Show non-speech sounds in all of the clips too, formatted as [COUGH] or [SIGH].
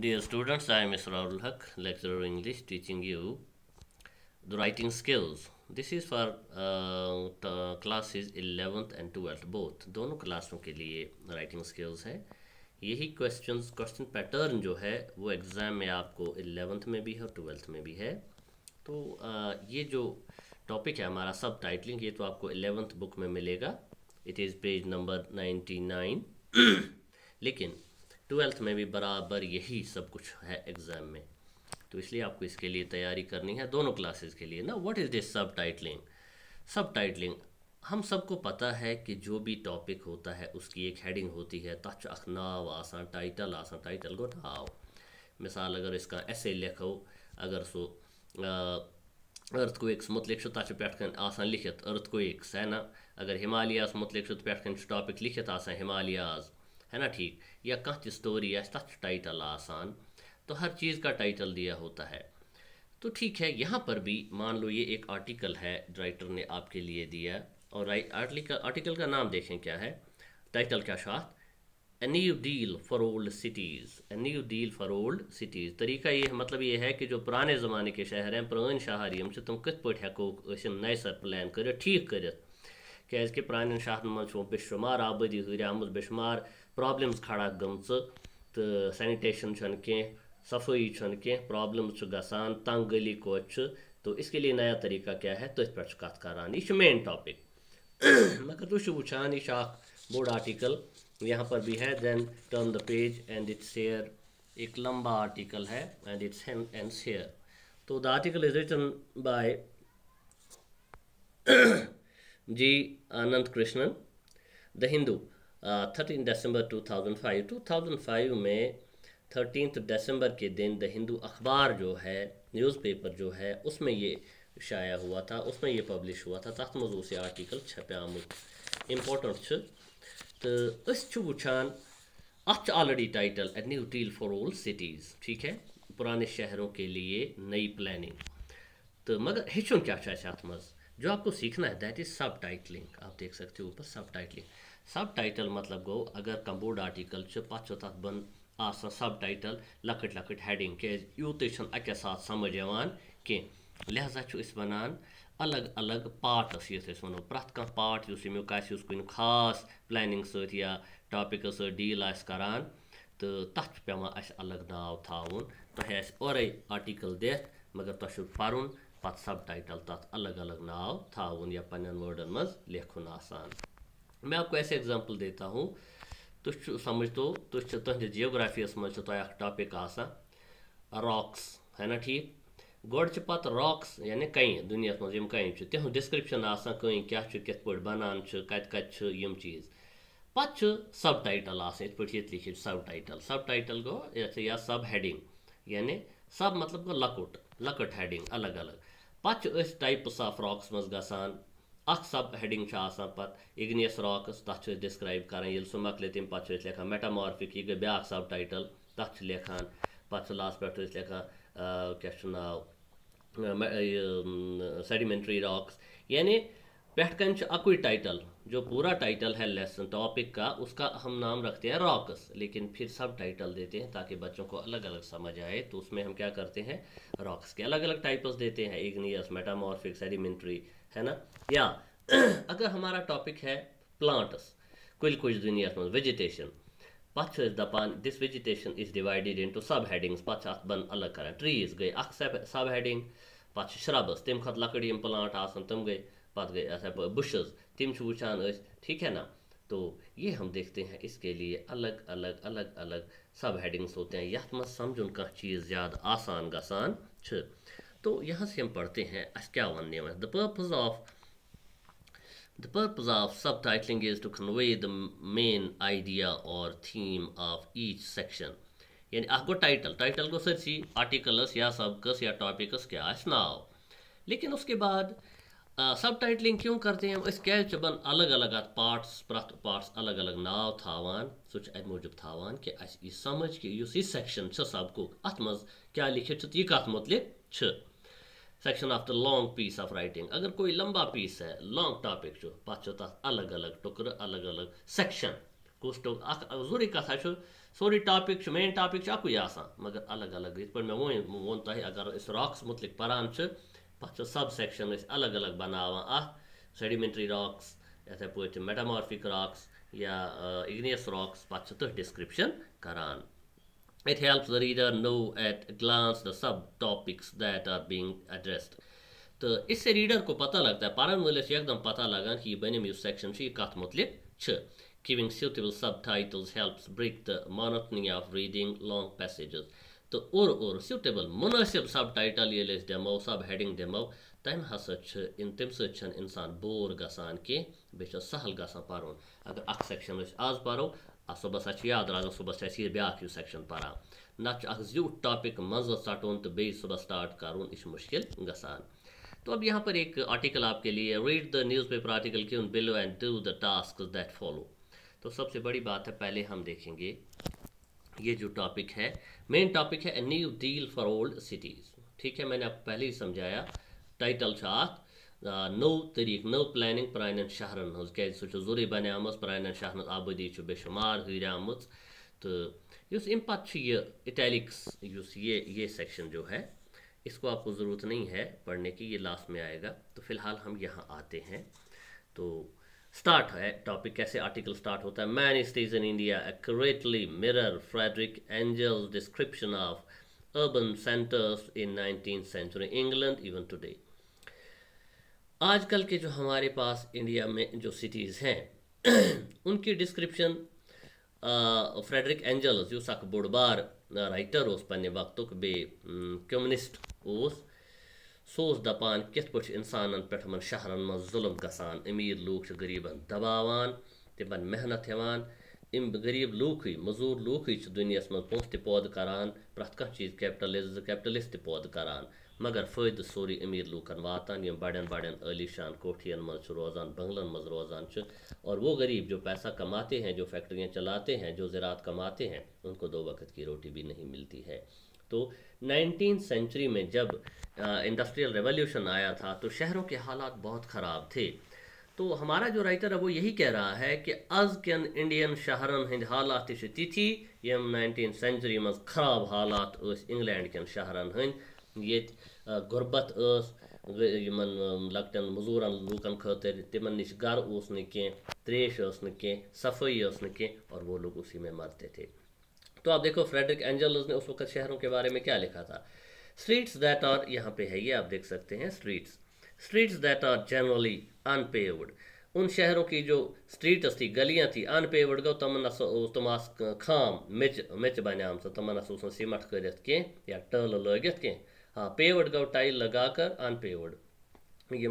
Dear students, I am Mr. Arul Haq, lecturer in English, teaching you the writing skills. This is for uh, classes 11th and 12th both. दोनों क्लासों के लिए writing skills है यही questions question pattern जो है वो exam में आपको 11th में भी है और 12th में भी है तो uh, ये जो टॉपिक है हमारा सब टाइटलिंग ये तो आपको 11th बुक में मिलेगा इट इज़ पेज नंबर 99 लेकिन ट्वेल्थ में भी बराबर यही सब कुछ है एग्ज़ाम में तो इसलिए आपको इसके लिए तैयारी करनी है दोनों क्लासेस के लिए ना what is this subtitling subtitling हम सबको पता है कि जो भी टॉपिक होता है उसकी एक हेडिंग होती है तच अख नाव आसान टाइटल आसान टाइटल को नाव मिसाल अगर इसका ऐसे लिखो अगर सो अर्थक्वेक्स मुतलिक तथा पे आसान लिखित को एक सैना अगर हिमालयास मुतलिक पे टॉपिक लिखित आसान हिमालयाज़ है ना ठीक या कह स्टोरी है तथ टाइटल आसान तो हर चीज़ का टाइटल दिया होता है तो ठीक है यहाँ पर भी मान लो ये एक आर्टिकल है राइटर ने आपके लिए दिया और आर्टिकल आर्टिकल का नाम देखें क्या है टाइटल क्या शाह a new deal for old cities a new deal for old cities तरीका ये मतलब ये है कि जो पुराने ज़माने के शहर हैं पुरान शहर से तुम कित पे हेको नए सर प्लान कर ठीक कर क्या पुरान शहर मज बेशुमार आबादी हर आम बेशुमार प्रॉब्लम्स खड़ा गमच तो सैनिटेशन कह सफाई कह प्रॉब्लम्स गसान तंग गली कोच तो इसके लिए नया तरीका क्या है तो पे कथ कर यह मेन टॉपिक मगर तुम वान यह बोर्ड आर्टिकल यहाँ पर भी है then turn the page and it's here एक लंबा आर्टिकल है एंड इट्स एंड हेयर तो the article is written by G Anand Krishnan the Hindu thirteen December 2005 2005 में थर्टीन दिसंबर के दिन द हिंदू अखबार जो है न्यूज़पेपर जो है उसमें ये शाया हुआ था उसमें ये पब्लिश हुआ था तथा मजू से आर्टिकल आम इम्पोर्टेंट तो अस वुचान already already title a new deal for old cities ठीक है पुराने शहरों के लिए नई प्लानिंग तो मगर हेचुन क्या अत मज जो आपको सीखना है दैट इज़ सब टाइटलिंग आप देख सकते हो ऊपर सब टाइटलिंग सब टाइटल मतलब गो अगर कम्बोड आर्टिकल पे तथा बन सब टाइटल लकट लकट हेडिंग क्या यूत अके समझ कह लिहाजा बनान अलग अलग पार्टस ये वो प्रथ पार्ट उस अमुक खास प्लानिंग सॉपिक टॉपिक डील करान तो तथ पे अलग नाव थाउन तुह और आर्टिकल दिथ मगर तुह पु पत सब टाइटल तथ अलग अलग नाव थाउन या पन्न वर्डन मज लेखन आसान मैं आपको ऐसे एग्जांपल देता हूँ तुझ समझ समझतो तुझ तुंद जियोग्राफी मज अख टॉपिक रॉक्स है ना ठीक गोड़ पत रॉक्स यानी कई दुनिया मज कई तिह डिस्क्रिप्शन आई क्या कित पे बनान कत कत चीज़ पत् सब टाइटल आत पे ये सब टाइटल सब टाइटल गो या सब हेडिंग यानी सब मतलब गो लकुट लकट हेडिंग अलग अलग पत् टाइप्स ऑफ रॉक्स मज ग अख सब हेडिंग पत् इग्नियस राकस तथा डिस्क्राइब कर ये सह मकल तम पे मेटामॉर्फिक यह गई ब्या सब टाइटल तथ लिखान पे लास्ट पे लिखान क्या नाव सेडिमेंट्री रॉक्स यानी पेट कन अक टाइटल जो पूरा टाइटल है लेसन टॉपिक का उसका हम नाम रखते हैं रॉक्स लेकिन फिर सब टाइटल देते हैं ताकि बच्चों को अलग अलग समझ आए तो उसमें हम क्या करते हैं रॉक्स के अलग अलग टाइटल्स देते हैं इग्नियस मेटामॉर्फिक सेडिमेंट्री है ना या [CLEARS THROAT] अगर हमारा टॉपिक है प्लांट्स कुल कुछ दुनिया में वेजिटेशन पे दपान this vegetation is divided into subheadings पे बन अलग कर ट्रीज गई सब हेडिंग पे श्रबस तम खत लकड़ प्लांट आसन तम गई पे गई बुशज तम वुचान ठीक है ना तो ये हम देखते हैं इसके लिए अलग अलग अलग अलग सब हेडिंग्स होते हैं यथ मज समझ कह चीज़ ज़्यादा आसान गसान तो यहाँ से हम पढ़ते हैं क्या अष्टावन है the purpose of the purpose of subtitling is to convey the main idea और थीम ऑफ ईच सेक्शन यानी आपको टाइटल टाइटल को सर सी आर्टिकल्स या सबकस या टॉपिकस क्या नाव लेकिन उसके बाद सब टाइटलिंग क्यों करते हैं इस कैच बन अलग अलग अत पार्ट्स प्रत पार्ट्स अलग अलग नाव थावान सोच अत मूजब थावान कि अस समझ कि यह सेक्शन सबको अत मज क्या लिखित यह कत मुतल section the long piece of writing अगर कोई लंबा पीस है लॉन्ग टॉपिक जो अलग अलग टुकर अलग अलग सेक्शन कुछ टुक जरूरी कथा सोरी टॉपिक मेन टॉपिक अक मगर अलग अलग इत पे मे वो वो तह अगर रॉक्स मुतलिक पान पो सब सेक्शन अलग अलग बनावान अत सेडिमेंट्री रॉक्स इथे पे मेटामॉर्फिक रॉक्स या इग्नियस रॉक्स पे तथ डिस्क्रिप्शन करान It helps the reader know at a glance the subtopics that are being addressed. तो इससे रीडर को पता लगता है पारन मूल्य से एकदम पता लगा कि बेनिम यू सेक्शन से कथ मुतलिक छ giving suitable subtitles helps break the monotony of reading long passages तो और और suitable मुनासिब सब टाइटल ये लेस दमो सब हेडिंग दमो तम हसा इन तम सन इंसान बोर गसान कि बेह सहल ग पार अगर अख सेक्शन आज पारो اَتھ صُبحس याद रहा یاد روزان صُبحس چھِ اَسہِ یہِ بیٛاکھ ہیوٗ سٮ۪کشَن پَران نَتہٕ چھُ اَکھ زیوٗٹھ ٹاپِک منٛزٕ ژَٹُن تہٕ بیٚیہِ صُبحس سٹاٹ کَرُن یہِ چھُ तो अब यहाँ पर एक आर्टिकल आपके लिए read the newspaper article given below and do the task that follow तो सबसे बड़ी बात है पहले हम देखेंगे ये जो टॉपिक है मेन टॉपिक है new deal for old cities ठीक है मैंने आपको पहले ही समझाया टाइटल साथ नौ طریٖقہٕ نٔو پٕلینِنٛگ پرٛانٮ۪ن شہرَن ہٕنٛز کیٛازِ سُہ چھُ ضوٚرُے بَنیٛامٕژ پرٛانٮ۪ن شہرَن ہٕنٛز آبٲدی چھِ بے شُمار ہُریٛامٕژ تہٕ یُس اَمہِ پَتہٕ چھُ یہِ اِٹیلِکس یُس یہِ یہ सेक्शन जो है इसको आपको ज़रूरत नहीं है पढ़ने की ये लास्ट में आएगा तो फिलहाल हम यहाँ आते हैं तो स्टार्ट है टॉपिक कैसे आर्टिकल स्टार्ट होता है man stage in India accurately mirror Frederick Engels description of urban centers in 19th century England even today. आजकल के जो हमारे पास इंडिया में जो सिटीज़ हैं [CLEARS THROAT] उनकी डिस्क्रिप्शन फ्रेडरिक एंजल्स जो सक बुड़बार बार राइटर उस पे वक्त बे कम्युनिस्ट उस सो दपान कित पे इंसानन पे शहर शहरन ग जुलम अमीर लूख गरीबन दबावान तिमन मेहनत हेवान इम गरीब लूख मजूर लूख दुनिया मज पोस तौद करान प्रत कह चीज कैपिटलिस्ट कैपिटलिस्ट तौद मगर فٲیدٕ سورُے अमीर لوٗکَن واتان یِم बड़े بَڑٮ۪ن عٲلی شان کوٹھیَن منٛز چھِ روزان और वो गरीब जो पैसा कमाते हैं जो फैक्ट्रियाँ चलाते हैं जो ज़रात कमाते हैं उनको दो वक्त की रोटी भी नहीं मिलती है तो नाइनटीन सेंचुरी में जब इंडस्ट्रियल रेवोल्यूशन आया था तो शहरों के हालात बहुत ख़राब थे तो हमारा जो राइटर है वो यही कह रहा है कि अज कन इंडियन शहरन हंद हालात तिथि यम नाइनटीन सेंचुरी मज खराब हालात इंग्लैंड कन शहरन हंद ये غُربت ٲس یِمَن لۄکٹٮ۪ن مٔزوٗرَن لوٗکَن خٲطرٕ تِمَن نِش گَرٕ اوس نہٕ कह और वो लोग उसी में मरते थे तो आप देखो फ्रेडरिक एंजल्स ने उस वक्त शहरों के बारे में क्या लिखा था स्ट्रीट्स दैट आर यहाँ पे है ये आप देख सकते हैं streets streets that are generally unpaved उन शहरों की जो स्ट्रीट्स थी गलियाँ थी अनपेवड गो तमन तम खाम मिच मिच बनियाम सो तमन सीमट कर या टल लगित कह हाँ पेवर्ड का टाइल लगाकर अनपेवर्ड ये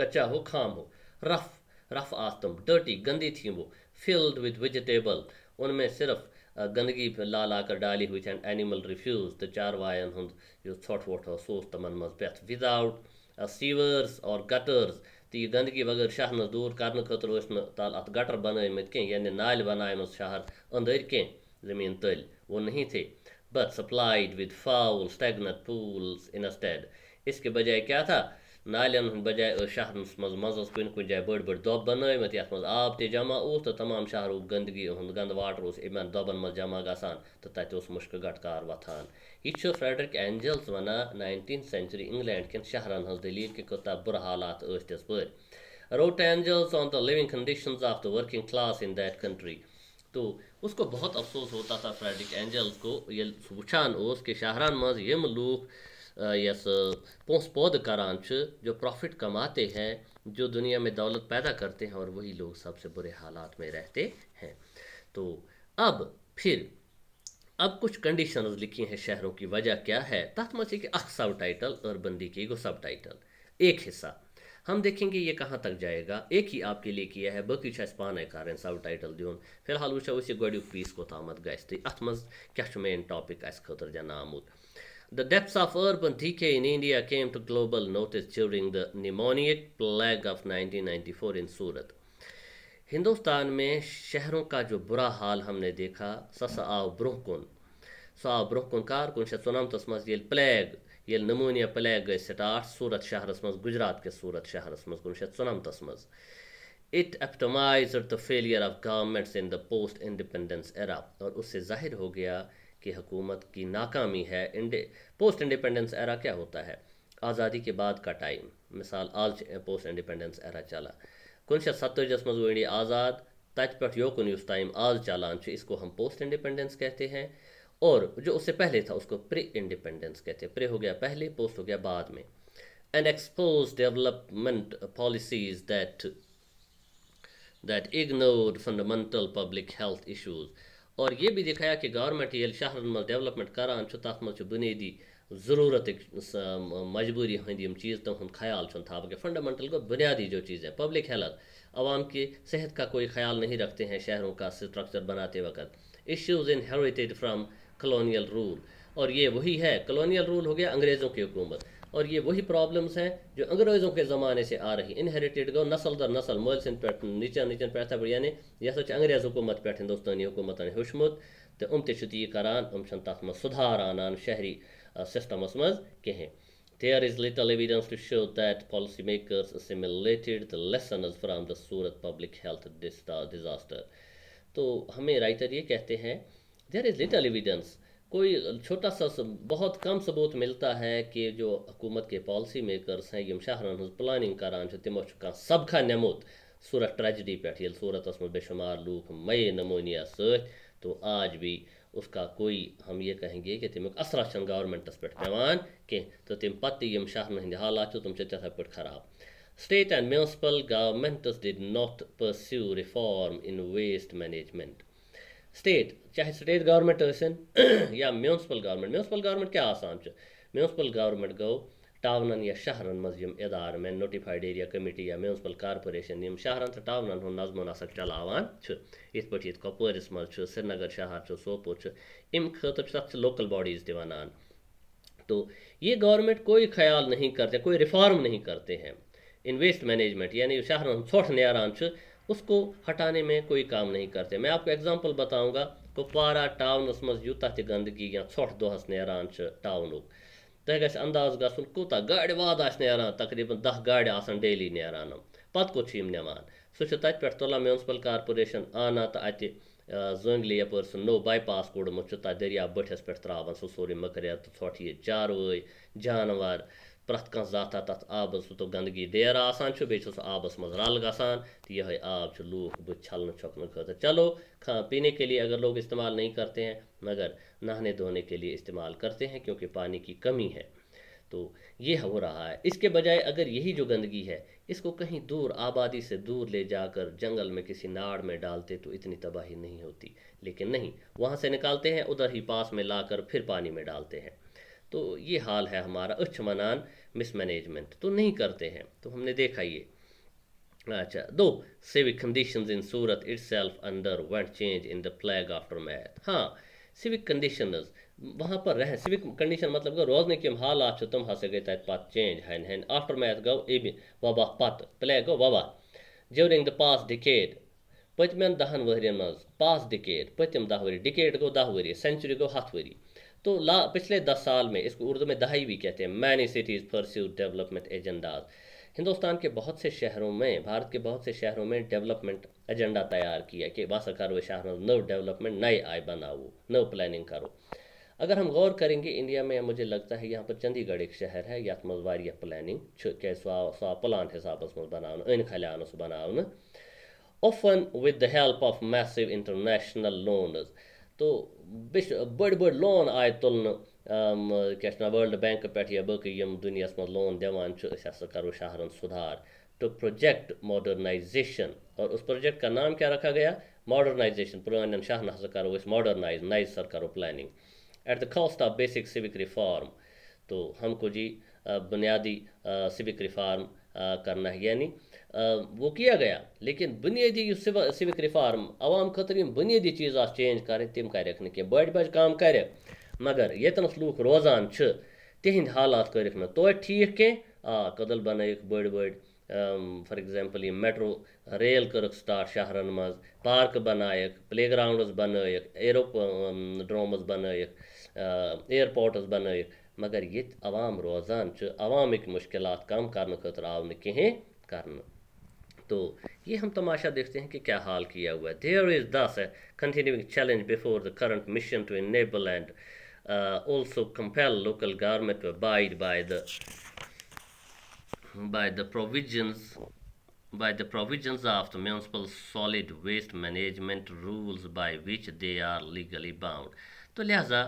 कच्चा हो खाम हो रफ रफ आस्तम डर्टी गंदी थी वो फिल्ड विद वेजिटेबल उनमें सिर्फ गंदगी ला लाकर डाली हुई थी एंड एनिमल रिफ्यूज तो चारवायन हम जो ठोट वोट सो तमन मज पे विदाउट सीवर्स और गटर्स तो ये गंदगी बगैर शाह दूर करने खतर उस तल अत गटर बनमित कें यानी नाल बनाए शहर अंदर कें जमीन तल वो नहीं थे but supplied with foul foul pools in instead इसके बजाय क्या था नालन बजाय शहर मज मजस कुन कुन जाए बड़ बड़ दब बन ये मज आब ते जमा उस तो तमाम शहर गंदगी गंद वाटर उस इन दबन मज जमा गान तो, तो उस मुश्क गटकार वथान यह फ्रेडरिक एंजल्स वन नाइनटीन सेंचुरी इंग्लैंड कैन शहर हज दलील कि कत बुरा हालात तथ पर wrote Angels on the living conditions of the working class in that country. तो उसको बहुत अफसोस होता था फ्रेडरिक एंजल्स को ये वुचान उस कि शहरान मज यम लूक यस पोस पौध करान जो प्रॉफिट कमाते हैं जो दुनिया में दौलत पैदा करते हैं और वही लोग सबसे बुरे हालात में रहते हैं तो अब फिर अब कुछ कंडीशन लिखी हैं शहरों की वजह क्या है तथम से कि सब टाइटल और बंदी की गो सब टाइटल एक हिस्सा हम देखेंगे ये कहाँ तक जाएगा एक ही आपके लिए किया है बाकी पान कर सब टाइटल दिन फिलहाल वो गु पीस कोताम गत अत क्या मेन टॉपिक अस ख जन आमुत The depths of urban decay in India came to global notice during the pneumonic plague of 1994 in Surat Hindustan में शहरों का जो बुरा हाल हमने देखा सस ब्रोह ब्रोहकुन सो ब्रोह ब्रोहकुन कार कुन शे सुनाम तस्मस येल प्लेग ये नमूनिया प्लेग गई स्टार्ट सूरत शहरस मज गुजरात के सूरत शहरस मज कुन शे मज it epitomise the failure of governments in the post independence era और उससे जाहिर हो गया कि हुकूमत की नाकामी है इंडे पोस्ट इंडिपेंडेंस एरा क्या होता है आज़ादी के बाद का टाइम मिसाल आज पोस्ट इंडिपेंडेंस एरा चला कुन शे सत्तरजस मज इंडिया आज़ाद तथ पे उस टाइम आज चालान इसको हम पोस्ट इंडिपेंडेंस कहते हैं और जो उससे पहले था उसको प्री इंडिपेंडेंस कहते हैं प्रे हो गया पहले पोस्ट हो गया बाद में and expose development policies that that ignore fundamental public health issues और ये भी दिखाया कि गवर्नमेंट ये शहर डेवलपमेंट करान तथा मज बुनियादी ज़रूरत मजबूरी हंद चीज़ तुम तो ख्याल था के फंडामेंटल को बुनियादी जो चीज़ है पब्लिक हेल्थ आवाम की सेहत का कोई ख्याल नहीं रखते हैं शहरों का स्ट्रक्चर बनाते वक्त issues in heritage from colonial rule और ये वही है कलोनियल रूल हो गया अंग्रेज़ों की हुकूमत और ये वही प्रॉब्लम्स हैं जो अंग्रेज़ों के ज़माने से आ रही इनहेरिटेड गो नसल दर नसल मलसिन पे नीचा नीचन पे यानी यह सोच अंग्रेज़ हुकूमत पे हिंदुस्तानी हुकूमत हुशमुत तो यम यह करान यम तथ मज सुधार आनान शहरी सिस्टमस मज there is little evidence to show that policy makers assimilated the lessons from the Surat public health disaster तो हमें राइटर ये कहते हैं देर इज़ लिटल एविडेंस कोई छोटा सा बहुत कम सबूत मिलता है कि जो हुकूमत के पॉलिसी मेकर्स हैं यम शहरन प्लानिंग करान तमो सबखा नमुत सूरत ट्रेजडी पे ये सूरत मे बेशुमार लूख मई नमोनिया सत तो आज भी उसका कोई हम ये कहेंगे कि तमिक असरा गवर्नमेंटस पे पे कह तो तम पे यम शहरन हंद हालत तुम तथा पे खराब state and municipal governments did not pursue reform in waste management state चाहे स्टेट गवर्नमेंट हो या म्युनिसिपल गवर्नमेंट म्युनिसिपल गवर्नमेंट क्या आसाम छ म्युनिसिपल गवर्नमेंट गौ टाउनन या शहरन मध्यम ادار મે નોટિફાઇડ એરિયા કમિટીયા મે મ્યુનિસિપલ કોર્પોરેશન નિયમ શહેરન ટાઉનન હો નજમન ના સક્યાલાવાન છ ઇસપર ચીત કપુર સ્મર્ચુ સનગર શહેર સોપો છ ઇમ ખતપક્ષ લોકલ બોડીસ દીવાનાન તો યે ગવર્નમેન્ટ કોઈ ખ્યાલ નહીં કરતે કોઈ રિફોર્મ નહીં કરતે હે ઇન્વેસ્ટ મેનેજમેન્ટ એટલે શહેરન સોટને આરામ છ ઉસકો હટانے મે કોઈ કામ નહીં કરતે મે આપકો એક્ઝામ્પલ બતાઉંગા کپوارہ ٹاونس مز یوتہ تہ گندگی یا ژھوٹ دۄہس نیران چھِ ٹاونُک تۄہہِ گژھِ انداز گژھُن کوٗتاہ گاڑِ وادٕ آسہِ نیران تقریٖبن دہ گاڑِ آسان ڈیلی نیران یِم پتہٕ کوٚت چھِ یِم نِوان سُہ چھُ تتہِ پٮ۪ٹھ تُلان میونسپٕل کارپوریشن انان تہٕ اتہِ زٲنٛگلہِ یپٲرۍ سُہ نوٚو باے پاس کوٚڑمُت چھُ تتھ دٔریاب بٔٹھِس پٮ۪ٹھ ترٛاوان سُہ سورُے مٔکریر تہٕ ژھۄٹھ یہِ چاروٲے جانور प्रत कह जात तथ आब सो तो गंदगी देर आसान सह आबस मज रल गान तो ये आब लूख बुत छलन छपन खुद चलो खा पीने के लिए अगर लोग इस्तेमाल नहीं करते हैं मगर नहाने धोने के लिए इस्तेमाल करते हैं क्योंकि पानी की कमी है तो ये हो रहा है इसके बजाय अगर यही जो गंदगी है इसको कहीं दूर आबादी से दूर ले जाकर जंगल में किसी नाड़ में डालते तो इतनी तबाही नहीं होती लेकिन नहीं वहाँ से निकालते हैं उधर ही पास में लाकर फिर पानी में डालते हैं तो ये हाल है हमारा मनान मिसमैनेजमेंट तो नहीं करते हैं तो हमने देखा ये अच्छा दो civic condition in Surat itself underwent change in the plague aftermath हाँ सिविक कंडीशन वहाँ पर रहें सिविक कंडीशन मतलब रोजने की हालात तुम हासिल गई तथा पत चेंज हन हन आफ्टर मैथ गो ए वबा पत प्लेग गो वबा ज्यूरिंग द पास डिकेड पतम दहन वहरियन मज पास डिकेड पतम दह वरी डिकेड गो दह वरी सेंचुरी गो हथ वरी तो ला पिछले दस साल में इसको उर्दू में दहाई भी कहते हैं many cities pursue development agendas Hindustan के बहुत से शहरों में भारत के बहुत से शहरों में डेवलपमेंट एजेंडा तैयार किया कि सरकार करो शहर में नव डेवलपमेंट नए आय बनाओ नव प्लानिंग करो अगर हम गौर करेंगे इंडिया में मुझे लगता है यहाँ पर चंडीगढ़ एक शहर है यहाँ मज वारियाह प्लानिंग क्या प्लान हिसाब से बना अन खल बना often with the help of massive international loans तो بیٚیہِ چھِ بٔڑۍ بٔڑۍ لون آے تُلنہٕ کیٛاہ چھِ وَنان وٲلڈٕ بٮ۪نٛکہٕ پٮ۪ٹھ یا باقٕے یِم دُنیاہَس منٛز لون دِوان چھِ أسۍ ہَسا کَرو شہرَن سُدھار प्रोजेक्ट मॉडर्नाइजेशन और उस प्रोजेक्ट का नाम क्या रखा गया मॉडर्नाइजेशन पुरान शाहन हसा करो इस मॉडर्नाइज नाइज सर करो planning at the cost of basic civic reform तो हमको जी बुनियादी सिविक रिफॉर्म करना है यानी वो किया गया लेकिन बुनियादी सिविक रिफार्म आवाम खतर तो बुनियादी चीज़ आज चेंज कर तम कर तो तो बड़ बड़ काम कर मगर यतन लूख रोजान तिंद हालात कर तो ठीक कह आ कदल बन बड़ बड़ फॉर एग्जाम्पल ये मेट्रो रेल करक स्टार्ट शहरन मज पार्क बनायक प्ले ग्राउंडस एरो एरोड्रोमस बन एयरपोर्टस बन मगर ये आवाम रोजान आवामिक मुश्किल कम कर आव न कहें कर तो ये हम तमाशा देखते हैं कि क्या हाल किया हुआ है there is thus a continuing challenge before the current mission to enable and also compel local government to abide by the by the provisions by the provisions of the municipal solid waste management rules by which they are legally bound to लिहाजा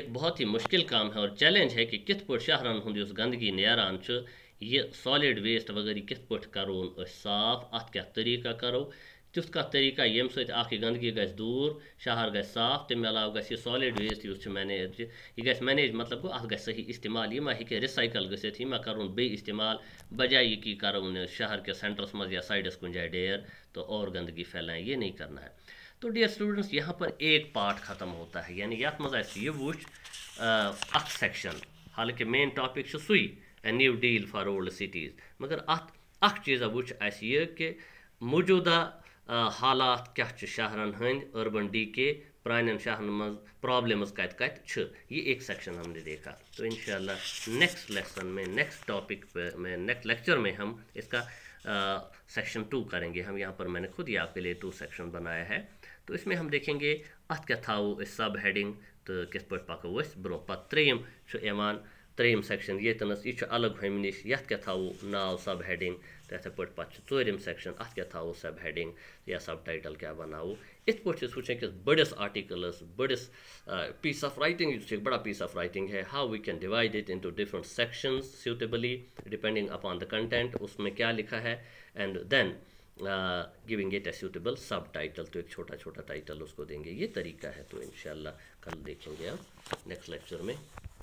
ek bahut hi mushkil kaam hai aur challenge hai ki कित पर शाहरान होंगी उस गंदगी नयारान च यह solid waste वगैरह कित पे साफ अत क्या तरीका करो तुथ कह तरीका यम सह गंदगी ग दूर शहर गाफ साफ तमें अलाव सॉलिड वेस्ट यु मैनेज यह गए मैनेज मतलब गो अत सही इस्तेमाल यह हे रिसाइकल गा कर करोन इस्तेमाल बजाय यह कि करोन शहर के सेंटरस मज या साइडस कुछ जाए डेर तो और गंदगी फैलाएं ये नहीं करना है तो डियर स्टूडेंट्स यहाँ पर एक पार्ट ख़त्म होता है यानी ये वो अक्शन सेक्शन हालांकि मेन टॉपिक सुई a new deal for old cities मगर अख اَکھ वो وٕچھ اَسہِ یہِ کہِ موجوٗدہ حالات کیٛاہ چھِ شہرَن ہٕنٛدۍ أربَن ڈی کے پرٛانٮ۪ن شہرَن कत پرٛابلِمٕز کَتہِ کَتہِ सेक्शन हमने देखा तो इनशाला नेक्स्ट लेसन में नेक्स्ट टॉपिक में नेक्स्ट लेक्चर में हम इसका सेक्शन टू करेंगे हम यहाँ पर मैंने खुद ही आपके लिए टू सेक्शन बनाया है तो इसमें हम देखेंगे अत क्या था वो सब हेडिंग तो किस पर पाको ब्रो पत त्रेम ترٛیٚیِم سٮ۪کشَن ییٚتٮ۪نَس یہِ چھُ الگ ہُمہِ نِش یَتھ کیٛاہ تھاوو ناو سَب ہٮ۪ڈِنٛگ تہٕ یِتھَے پٲٹھۍ پَتہٕ چھُ ژوٗرِم سٮ۪کشَن اَتھ کیٛاہ تھاوو سَب ہٮ۪ڈِنٛگ یا سَب ٹایٹَل کیٛاہ بَناوو یِتھ پٲٹھۍ چھِ أسۍ وٕچھان أکِس بٔڑِس آٹِکَلَس بٔڑِس پیٖس آف رایٹِنٛگ یُس چھِ بڑا پیٖس آف رایٹِنٛگ ہے how we can divide it into different sections suitably depending upon the content उसमें क्या लिखा है and then giving it a suitable subtitle तो एक छोटा छोटा टाइटल उसको देंगे ये तरीका है तो इन कल देखेंगे हम नेक्स्ट लेक्चर में